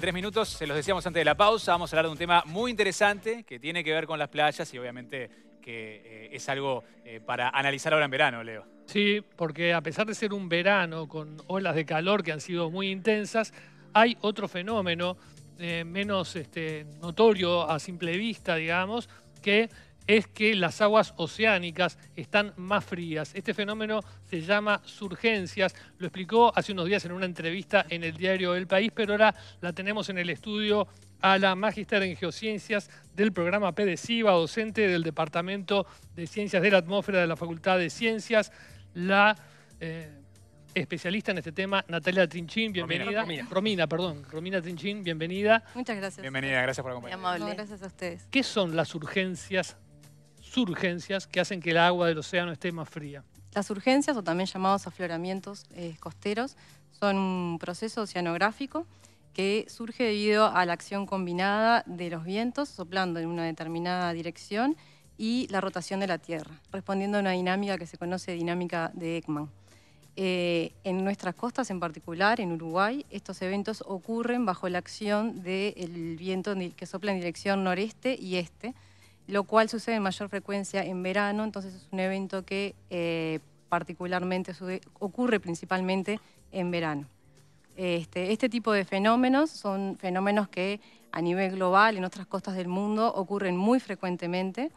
Tres minutos, se los decíamos antes de la pausa, vamos a hablar de un tema muy interesante que tiene que ver con las playas y obviamente que eh, es algo eh, para analizar ahora en verano, Leo. Sí, porque a pesar de ser un verano con olas de calor que han sido muy intensas, hay otro fenómeno eh, menos este, notorio a simple vista, digamos, que es que las aguas oceánicas están más frías. Este fenómeno se llama surgencias. Lo explicó hace unos días en una entrevista en el diario El País, pero ahora la tenemos en el estudio a la magíster en geociencias del programa PDCIVA, docente del Departamento de Ciencias de la Atmósfera de la Facultad de Ciencias, la eh, especialista en este tema, Natalia Trinchín, bienvenida. Romina, perdón. Romina Trinchín, bienvenida. Muchas gracias. Bienvenida, gracias por acompañarnos. amable. gracias a ustedes. ¿Qué son las urgencias surgencias que hacen que el agua del océano esté más fría. Las urgencias, o también llamados afloramientos eh, costeros, son un proceso oceanográfico que surge debido a la acción combinada de los vientos soplando en una determinada dirección y la rotación de la Tierra, respondiendo a una dinámica que se conoce dinámica de Ekman. Eh, en nuestras costas en particular, en Uruguay, estos eventos ocurren bajo la acción del viento que sopla en dirección noreste y este, lo cual sucede en mayor frecuencia en verano, entonces es un evento que eh, particularmente ocurre principalmente en verano. Este, este, tipo de fenómenos son fenómenos que a nivel global, en otras costas del mundo, ocurren muy frecuentemente,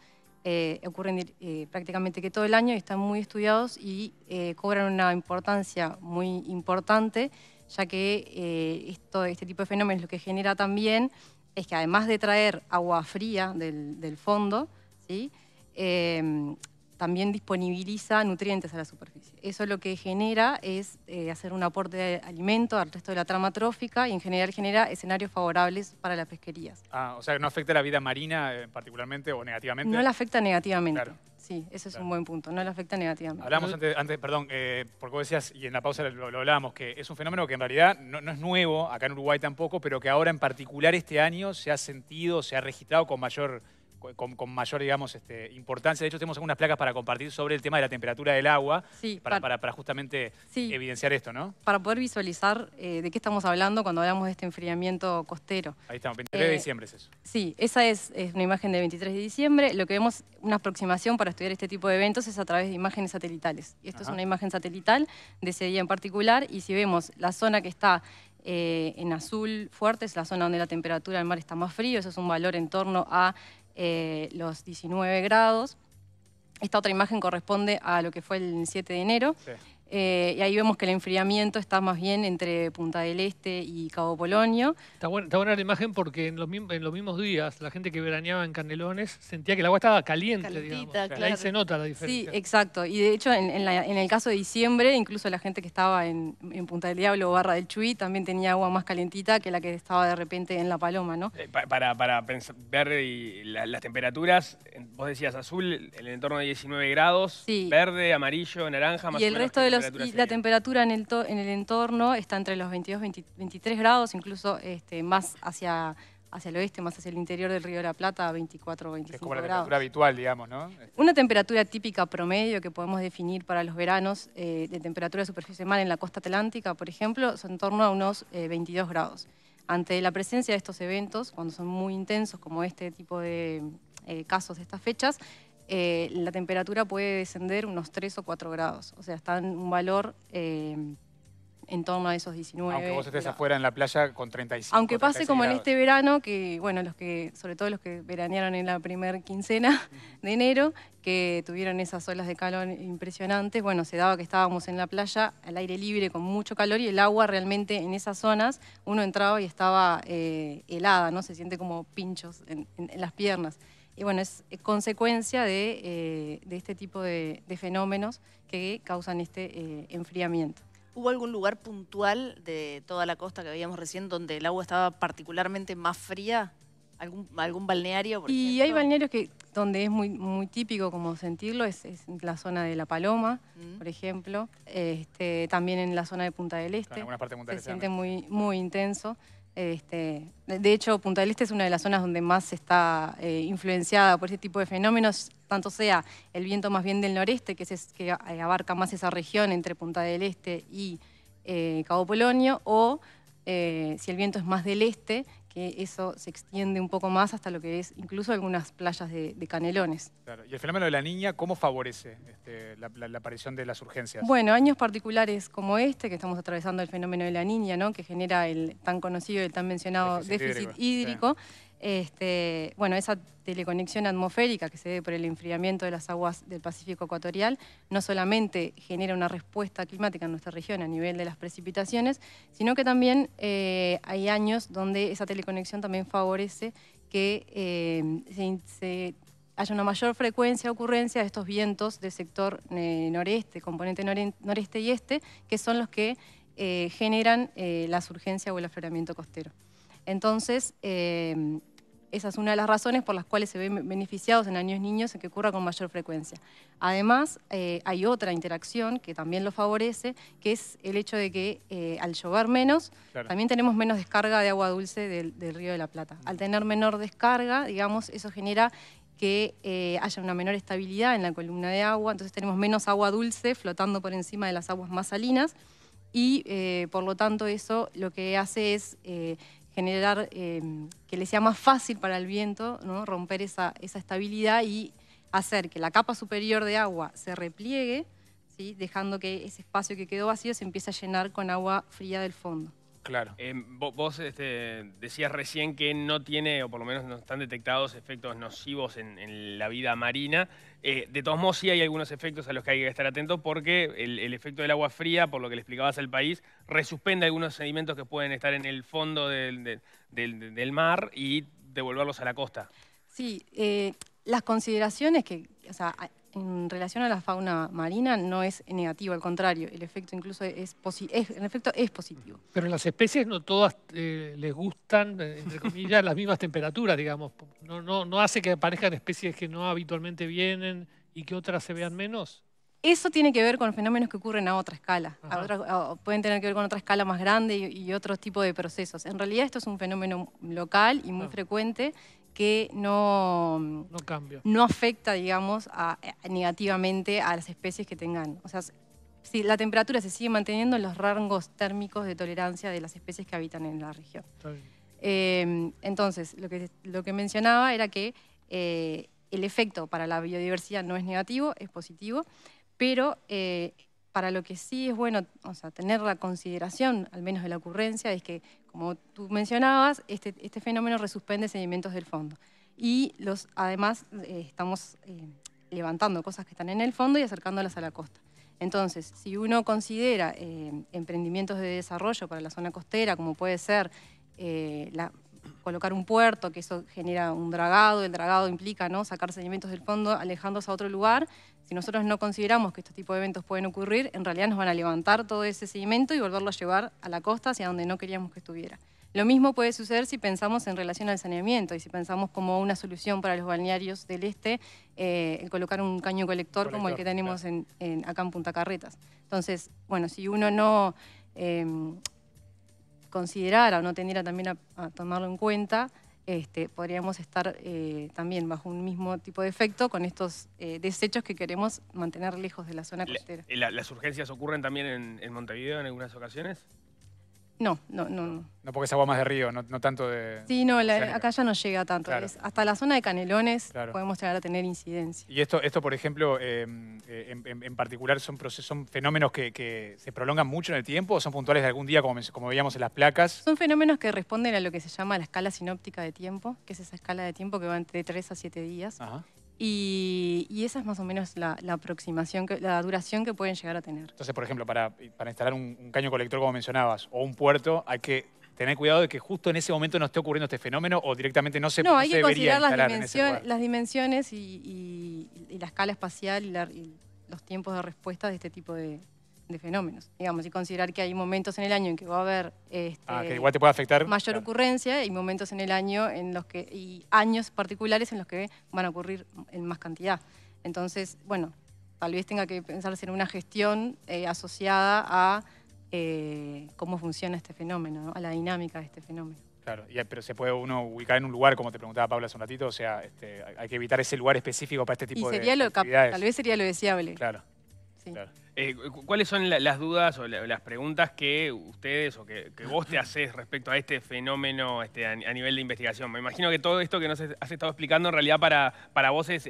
eh, ocurren eh, prácticamente que todo el año y están muy estudiados y cobran una importancia muy importante, ya que esto, este tipo de fenómenos lo que genera también es que además de traer agua fría del, fondo, ¿sí? Eh, también disponibiliza nutrientes a la superficie. Eso lo que genera es eh, hacer un aporte de alimento al resto de la trama trófica y en general genera escenarios favorables para las pesquerías. Ah, o sea, ¿no afecta la vida marina eh, particularmente o negativamente? No la afecta negativamente. Sí, ese es un buen punto, no la afecta negativamente. Hablamos antes, perdón, eh, porque decías, y en la pausa lo, hablábamos, que es un fenómeno que en realidad no, no, es nuevo, acá en Uruguay tampoco, pero que ahora en particular este año se ha sentido, se ha registrado con mayor con, mayor, digamos, este, importancia. De hecho, tenemos algunas placas para compartir sobre el tema de la temperatura del agua, para, justamente evidenciar esto, ¿no? Para poder visualizar eh, de qué estamos hablando cuando hablamos de este enfriamiento costero. Ahí estamos, 23 de eh, diciembre es eso. Sí, esa es, una imagen de 23 de diciembre. Lo que vemos, una aproximación para estudiar este tipo de eventos es a través de imágenes satelitales. Y esto es una imagen satelital de ese día en particular. Y si vemos la zona que está eh, en azul fuerte es la zona donde la temperatura del mar está más frío, eso es un valor en torno a eh, los 19 grados. Esta otra imagen corresponde a lo que fue el 7 de enero. Eh, y ahí vemos que el enfriamiento está más bien entre Punta del Este y Cabo Polonio. Está buena, la imagen porque en los, mismos días la gente que veraneaba en Canelones sentía que el agua estaba caliente, Ahí se nota la diferencia. Sí, exacto. Y de hecho, en, el caso de diciembre, incluso la gente que estaba en, Punta del Diablo o Barra del Chuy también tenía agua más calentita que la que estaba de repente en La Paloma, ¿no? Eh, para, ver las temperaturas, vos decías azul, el entorno de 19 grados, verde, amarillo, naranja, más Y el resto la temperatura en el, en el entorno está entre los 22 y 23 grados, incluso este, más hacia hacia el oeste, más hacia el interior del Río de la Plata, 24 o 25 grados. Es como la temperatura habitual, digamos, ¿no? Este. Una temperatura típica promedio que podemos definir para los veranos eh, de temperatura de superficie mar en la costa atlántica, por ejemplo, son en torno a unos 22 eh, grados. Ante la presencia de estos eventos, cuando son muy intensos como este tipo de eh, casos de estas fechas, eh, la temperatura puede descender unos 3 o 4 grados. O sea, está en un valor eh, en torno a esos 19. Aunque vos estés afuera en la playa con 35. Aunque pase como en este verano, que, bueno, los que, sobre todo los que veranearon en la primera quincena de enero, que tuvieron esas olas de calor impresionantes, bueno, se daba que estábamos en la playa al aire libre con mucho calor y el agua realmente en esas zonas, uno entraba y estaba eh, helada, ¿no? Se siente como pinchos en las piernas y bueno, es consecuencia de, eh, este tipo de, fenómenos que causan este eh, enfriamiento. ¿Hubo algún lugar puntual de toda la costa que veíamos recién donde el agua estaba particularmente más fría? ¿Algún, balneario? y hay balnearios que donde es muy, muy típico como sentirlo, es, la zona de La Paloma, mm. por ejemplo, este, también en la zona de Punta del Este. Se este siente muy, muy intenso. Este, de hecho, Punta del Este es una de las zonas donde más está eh, influenciada por este tipo de fenómenos, tanto sea el viento más bien del noreste, que, es, que eh, abarca más esa región entre Punta del Este y eh, Cabo Polonio, o si el viento es más del este, eso se extiende un poco más hasta lo que es incluso algunas playas de, Canelones. ¿Y el fenómeno de la niña cómo favorece este, la, aparición de las urgencias? Bueno, años particulares como este, que estamos atravesando el fenómeno de la niña, ¿no? que genera el tan conocido y el tan mencionado déficit, hídrico, este, bueno, esa teleconexión atmosférica que se ve por el enfriamiento de las aguas del Pacífico Ecuatorial no solamente genera una respuesta climática en nuestra región a nivel de las precipitaciones, sino que también eh, hay años donde esa teleconexión también favorece que eh, haya una mayor frecuencia de ocurrencia de estos vientos del sector eh, noreste, componente noreste y este, que son los que generan la surgencia o el afloramiento costero. Entonces, eh, esa es una de las razones por las cuales se ven beneficiados en años niños en que ocurra con mayor frecuencia. Además, eh, hay otra interacción que también lo favorece, que es el hecho de que eh, al llover menos, también tenemos menos descarga de agua dulce del, Río de la Plata. Al tener menor descarga, digamos, eso genera que haya una menor estabilidad en la columna de agua, entonces tenemos menos agua dulce flotando por encima de las aguas más salinas y por lo tanto eso lo que hace es generar em, que le sea más fácil para el viento ¿no? romper esa, esa, estabilidad y hacer que la capa superior de agua se repliegue, dejando que ese espacio que quedó vacío se empiece a llenar con agua fría del fondo. Claro. Eh, vos este, decías recién que no tiene, o por lo menos no están detectados efectos nocivos en, la vida marina. Eh, de todos modos, sí hay algunos efectos a los que hay que estar atentos porque el, efecto del agua fría, por lo que le explicabas al país, resuspende algunos sedimentos que pueden estar en el fondo del, mar y devolverlos a la costa. Sí, eh, las consideraciones que, en relación a la fauna marina no es negativo, al contrario, el efecto incluso es, es efecto es positivo. Pero las especies no todas eh, les gustan, eh, entre comillas, las mismas temperaturas, digamos. No, no, ¿No hace que aparezcan especies que no habitualmente vienen y que otras se vean menos? Eso tiene que ver con fenómenos que ocurren a otra escala. pueden tener que ver con otra escala más grande y, y otro tipo de procesos. En realidad esto es un fenómeno local y muy ah. frecuente que no, no, afecta, digamos, negativamente a las especies que tengan. O sea, si la temperatura se sigue manteniendo en los rangos térmicos de tolerancia de las especies que habitan en la región. Em, entonces, lo que, lo que mencionaba era que eh, el efecto para la biodiversidad no es negativo, es positivo, pero eh, para lo que sí es bueno, o sea, tener la consideración, al menos de la ocurrencia, es que como tú mencionabas, este, este fenómeno resuspende sedimentos del fondo. Y los, además eh, estamos eh, levantando cosas que están en el fondo y acercándolas a la costa. Entonces, si uno considera eh, emprendimientos de desarrollo para la zona costera, como puede ser la, colocar un puerto, que eso genera un dragado, el dragado implica ¿no? sacar sedimentos del fondo, alejándose a otro lugar. Si nosotros no consideramos que este tipo de eventos pueden ocurrir, en realidad nos van a levantar todo ese sedimento y volverlo a llevar a la costa hacia donde no queríamos que estuviera. Lo mismo puede suceder si pensamos en relación al saneamiento y si pensamos como una solución para los balnearios del este, eh, el colocar un caño colector, como el que tenemos en, acá en Punta Carretas. Entonces, bueno, si uno no... Eh, considerara o no tendiera también a, tomarlo en cuenta, este, podríamos estar eh, también bajo un mismo tipo de efecto con estos eh, desechos que queremos mantener lejos de la zona costera. Eh, ¿Las urgencias ocurren también en Montevideo en algunas ocasiones? No, no, no, no. porque es agua más de río, no, tanto de... Sí, no, acá ya no llega tanto. hasta la zona de Canelones podemos llegar a tener incidencia. Y esto, esto por ejemplo, em, eh, en, particular, son, procesos, fenómenos que, se prolongan mucho en el tiempo o son puntuales de algún día, como, veíamos en las placas? Son fenómenos que responden a lo que se llama la escala sinóptica de tiempo, que es esa escala de tiempo que va entre 3 a 7 días. Ajá. Y, esa es más o menos la, aproximación, que, la duración que pueden llegar a tener. Entonces, por ejemplo, para, instalar un, caño colector, como mencionabas, o un puerto, hay que tener cuidado de que justo en ese momento no esté ocurriendo este fenómeno o directamente no se No, hay que considerar las, las, dimensiones y, la escala espacial y, los tiempos de respuesta de este tipo de, de fenómenos, digamos, y considerar que hay momentos en el año en que va a haber este, ah, igual te puede afectar. mayor ocurrencia y momentos en el año en los que, y años particulares en los que van a ocurrir en más cantidad. Entonces, bueno, tal vez tenga que pensarse en una gestión eh, asociada a eh, cómo funciona este fenómeno, a la dinámica de este fenómeno. Claro, pero se puede uno ubicar en un lugar, como te preguntaba Paula hace un ratito, o sea, este, hay que evitar ese lugar específico para este tipo de lo, Tal vez sería lo deseable. Claro. Sí. claro. Eh, ¿Cuáles son las dudas o las preguntas que ustedes o que, vos te haces respecto a este fenómeno este, a, nivel de investigación? Me imagino que todo esto que nos has estado explicando en realidad para, para vos es,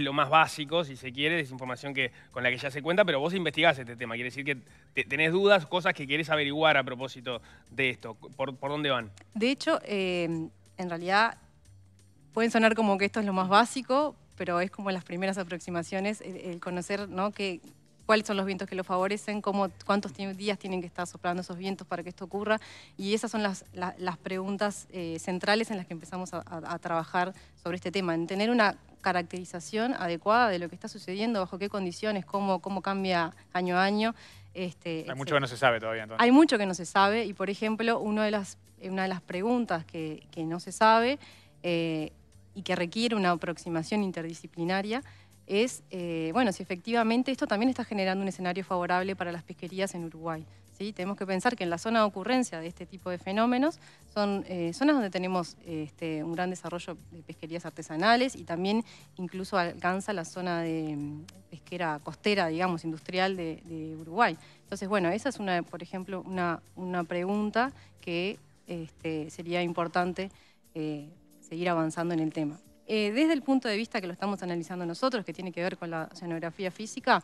lo más básico, si se quiere, es información que, con la que ya se cuenta, pero vos investigás este tema, quiere decir que tenés dudas, cosas que querés averiguar a propósito de esto. ¿Por, dónde van? De hecho, em, en realidad pueden sonar como que esto es lo más básico, pero es como las primeras aproximaciones, el, conocer ¿no? que cuáles son los vientos que lo favorecen, cuántos días tienen que estar soplando esos vientos para que esto ocurra. Y esas son las, preguntas eh, centrales en las que empezamos a, trabajar sobre este tema, en tener una caracterización adecuada de lo que está sucediendo, bajo qué condiciones, cómo, cambia año a año. Este, Hay mucho que no se sabe todavía entonces. Hay mucho que no se sabe y, por ejemplo, una de las preguntas que, no se sabe eh, y que requiere una aproximación interdisciplinaria es, eh, bueno, si efectivamente esto también está generando un escenario favorable para las pesquerías en Uruguay. ¿sí? Tenemos que pensar que en la zona de ocurrencia de este tipo de fenómenos son eh, zonas donde tenemos eh, este, un gran desarrollo de pesquerías artesanales y también incluso alcanza la zona de mm, pesquera costera, digamos, industrial de, Uruguay. Entonces, bueno, esa es una, por ejemplo, una, pregunta que este, sería importante seguir avanzando en el tema. Eh, desde el punto de vista que lo estamos analizando nosotros, que tiene que ver con la oceanografía física,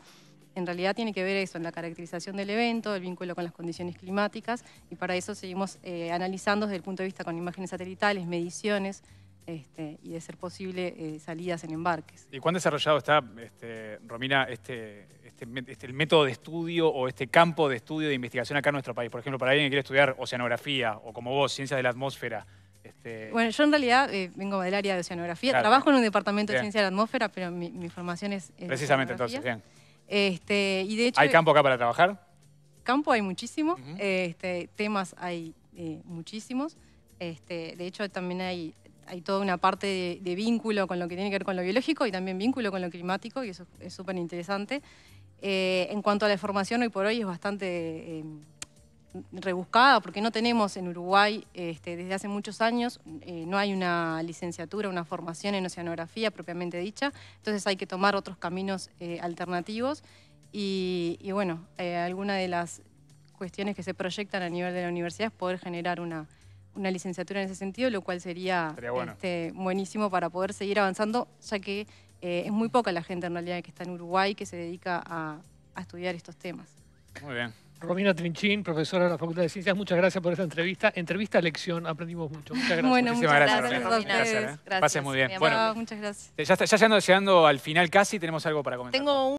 en realidad tiene que ver eso, en la caracterización del evento, el vínculo con las condiciones climáticas, y para eso seguimos eh, analizando desde el punto de vista con imágenes satelitales, mediciones, este, y de ser posible eh, salidas en embarques. ¿Y cuán desarrollado está, este, Romina, este, este, el método de estudio o este campo de estudio de investigación acá en nuestro país? Por ejemplo, para alguien que quiere estudiar oceanografía o como vos, ciencias de la atmósfera, este, bueno, yo en realidad eh, vengo del área de oceanografía, trabajo en un departamento de ciencia de la atmósfera, pero mi, formación es... Precisamente entonces, bien. Este, y de ¿Hay campo acá para trabajar? Campo hay muchísimo, este, temas hay eh, muchísimos. Este, de hecho, también hay, hay toda una parte de, vínculo con lo que tiene que ver con lo biológico y también vínculo con lo climático, y eso es súper interesante. Eh, en cuanto a la formación, hoy por hoy es bastante rebuscada, porque no tenemos en Uruguay, este, desde hace muchos años, eh, no hay una licenciatura, una formación en oceanografía propiamente dicha, entonces hay que tomar otros caminos eh, alternativos. Y, bueno, eh, alguna de las cuestiones que se proyectan a nivel de la universidad es poder generar una, licenciatura en ese sentido, lo cual sería, este, buenísimo para poder seguir avanzando, ya que es muy poca la gente en realidad que está en Uruguay que se dedica a, a estudiar estos temas. Muy bien. Romina Trinchín, profesora de la Facultad de Ciencias, muchas gracias por esta entrevista. Entrevista, lección, aprendimos mucho. Muchas gracias. Bueno, muchas gracias, gracias, ¿eh? gracias, Pase muy bien. Bueno, muchas gracias. Ya, está, ya llegando, al final casi, tenemos algo para comentar. Tengo